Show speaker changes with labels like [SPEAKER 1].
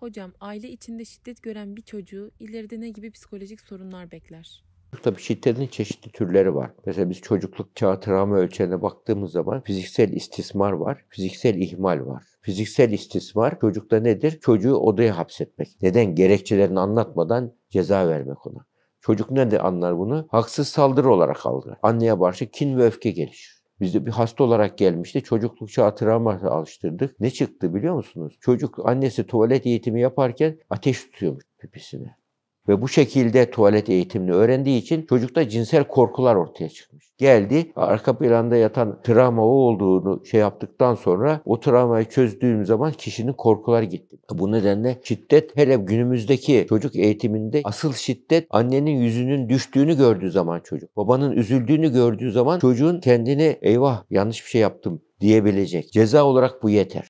[SPEAKER 1] Hocam aile içinde şiddet gören bir çocuğu ileride ne gibi psikolojik sorunlar bekler?
[SPEAKER 2] Tabii şiddetin çeşitli türleri var. Mesela biz çocukluk çağı travma ölçeğine baktığımız zaman fiziksel istismar var, fiziksel ihmal var. Fiziksel istismar çocukta nedir? Çocuğu odaya hapsetmek. Neden? Gerekçelerini anlatmadan ceza vermek ona. Çocuk ne de anlar bunu? Haksız saldırı olarak algılar. Anneye karşı kin ve öfke gelişir. Bizde bir hasta olarak gelmişti. Çocukluk çağı travma alıştırdık. Ne çıktı biliyor musunuz? Çocuk annesi tuvalet eğitimi yaparken ateş tutuyormuş pipisine. Ve bu şekilde tuvalet eğitimini öğrendiği için çocukta cinsel korkular ortaya çıkmış. Geldi arka planda yatan travma o olduğunu şey yaptıktan sonra o travmayı çözdüğüm zaman kişinin korkular gitti. Bu nedenle şiddet hele günümüzdeki çocuk eğitiminde asıl şiddet annenin yüzünün düştüğünü gördüğü zaman çocuk. Babanın üzüldüğünü gördüğü zaman çocuğun kendini eyvah yanlış bir şey yaptım diyebilecek. Ceza olarak bu yeter.